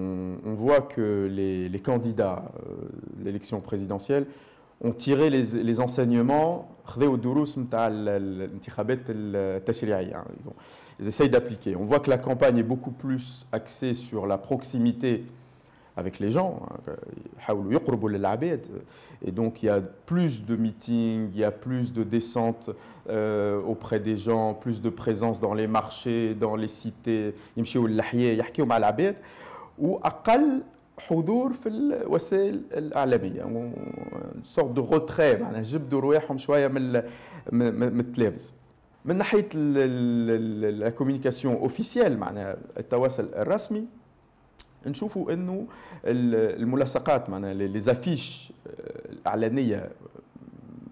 On, voit que les, candidats à euh, l'élection présidentielle ont tiré les, enseignements hein, ils essayent d'appliquer. On voit que la campagne est beaucoup plus axée sur la proximité avec les gens. Hein, euh, et donc, il y a plus de meetings, il y a plus de descentes euh, auprès des gens, plus de présence dans les marchés, dans les cités. Ils واقل حضور في الوسائل الاعلاميه سورت دو روتري معناها جبدوا رواحهم شويه من من التلفز من ناحيه الكوميونيكاسيون اوفيسيال معناها التواصل الرسمي نشوفوا انه الملاصقات معناها لي زافيش آه، الاعلانيه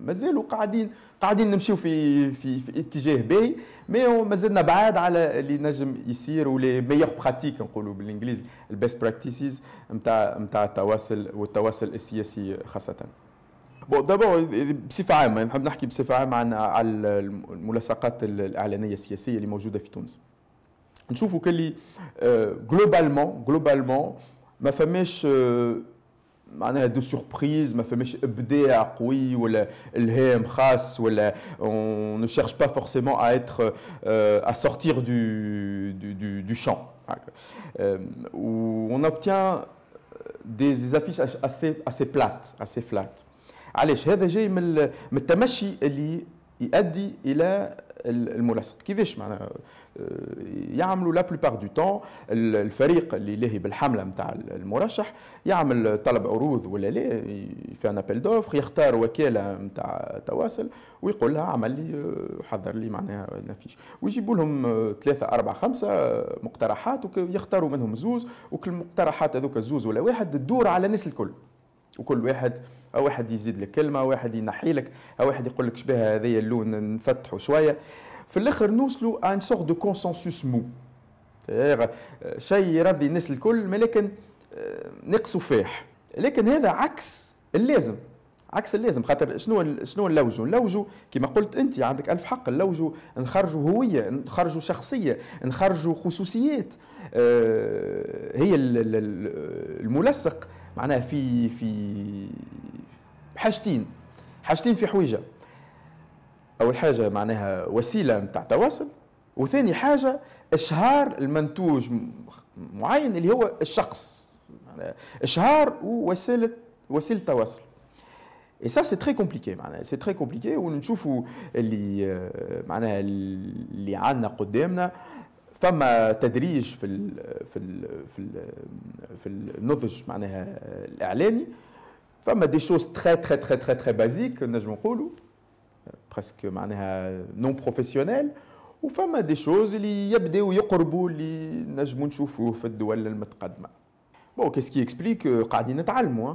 مازالوا قاعدين قاعدين نمشيو في في, في اتجاه باهي مي مازلنا بعاد على اللي نجم يصير ولي ميور براتيك نقولوا بالانجليزي البيست براكتيسز نتاع نتاع التواصل والتواصل السياسي خاصه بون دابور بصفه عامه نحب نحكي بصفه عامه عن على الملاصقات الاعلانيه السياسيه اللي موجوده في تونس نشوفوا كلي جلوبالمون آه، جلوبالمون ما فماش آه، معناها دو سوربريز ما فماش on ne cherche pas forcément à euh، sortir du champ euh, on obtient des affiches assez plates assez flat يؤدي الى الملاصق كيفاش معناها آه، يعملوا لا بلوبار دو تون الفريق اللي لاهي بالحمله نتاع المرشح يعمل طلب عروض ولا لا في ان ابل دوفر يختار وكاله نتاع تواصل ويقول لها عمل لي آه، حضر لي معناها نفيش ويجيبوا لهم آه، ثلاثه اربعه خمسه مقترحات ويختاروا منهم زوز وكل المقترحات هذوك زوز ولا واحد تدور على الناس الكل وكل واحد او واحد يزيد لك كلمه واحد ينحي لك او واحد يقول لك شبه هذايا اللون نفتحوا شويه في الاخر نوصلوا ان سورت دو كونسنسوس مو شيء يرضي الناس الكل ولكن euh، نقص فيه لكن هذا عكس اللازم عكس اللازم خاطر شنو شنو نلوجو؟ نلوجو كما قلت انت عندك الف حق نلوجو نخرجوا هويه نخرجوا شخصيه نخرجوا خصوصيات آه، هي الملصق معناها في في حاجتين حاجتين في حويجه اول حاجه معناها وسيله نتاع تواصل وثاني حاجه اشهار المنتوج معين اللي هو الشخص اشهار ووسيله وسيله تواصل اي سا سي تري كومبليكي معناها سي تري كومبليكي ونشوفوا اللي معناها اللي عندنا قدامنا فما تدريج في ال في ال في ال في النضج معناها الاعلاني فما دي شوز تري تري تري تري تري بازيك نجم نقولوا برسك معناها نون بروفيسيونيل وفما دي شوز اللي يبداو يقربوا اللي نجموا نشوفوه في الدول المتقدمه بون كيس كي اكسبليك قاعدين نتعلموا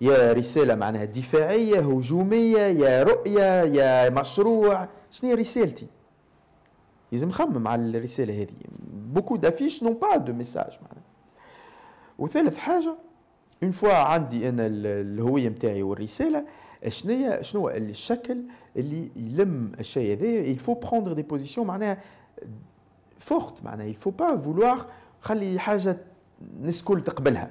يا رسالة معناها دفاعية هجومية يا رؤية يا مشروع شنو هي رسالتي لازم نخمم على الرسالة هذه بوكو دافيش نون با دو ميساج معناها وثالث حاجة اون فوا عندي انا الهوية نتاعي والرسالة شنو شنو الشكل اللي يلم الشيء هذايا يلفو بروندر دي بوزيسيون معناها فورت معناها يلفو با فولوار خلي حاجة الناس تقبلها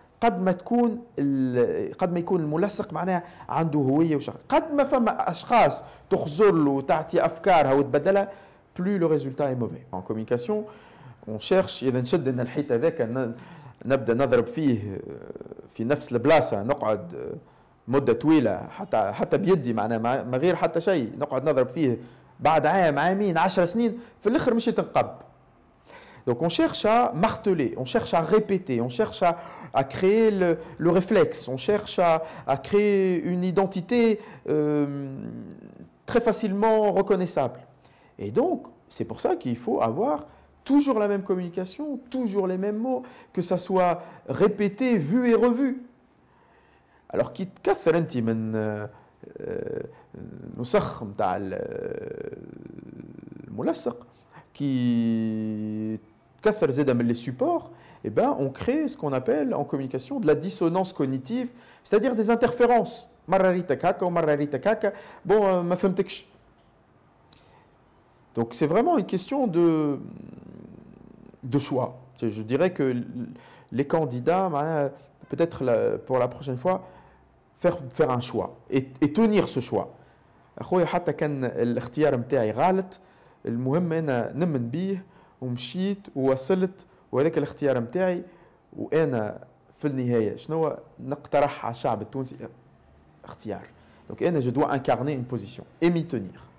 قد ما تكون قد ما يكون الملصق معناها عنده هويه وشخص قد ما فما اشخاص تخزر له وتعطي افكارها وتبدلها بلو لو ريزولتا اي موفي ان كوميونيكاسيون اون شيرش اذا نشد ان الحيط هذاك نبدا نضرب فيه آه، في نفس البلاصه نقعد آه، مده طويله حتى حتى بيدي معناها ما غير حتى شيء نقعد نضرب فيه بعد عام عامين عشر سنين في الاخر مش يتنقب Donc on cherche à marteler, on cherche à répéter, on cherche à, créer le, réflexe, on cherche à, créer une identité euh, très facilement reconnaissable. Et donc, c'est pour ça qu'il faut avoir toujours la même communication, toujours les mêmes mots, que ça soit répété, vu et revu. Alors, qui ce euh, euh, le كثر on من les supports, eh ben, on crée ce qu'on appelle en communication de la dissonance cognitive, c'est-à-dire des interférences. Oh, bon, euh, ma Donc c'est vraiment une question de, de choix. Je dirais que les candidats, ben, peut-être pour la prochaine fois, faire, faire un choix et, tenir ce choix. نتاعي غلط ومشيت ووصلت وهذاك الاختيار نتاعي وانا في النهايه شنو نقترح على الشعب التونسي اختيار دونك انا جو دو انكارني اون بوزيسيون اي مي تونير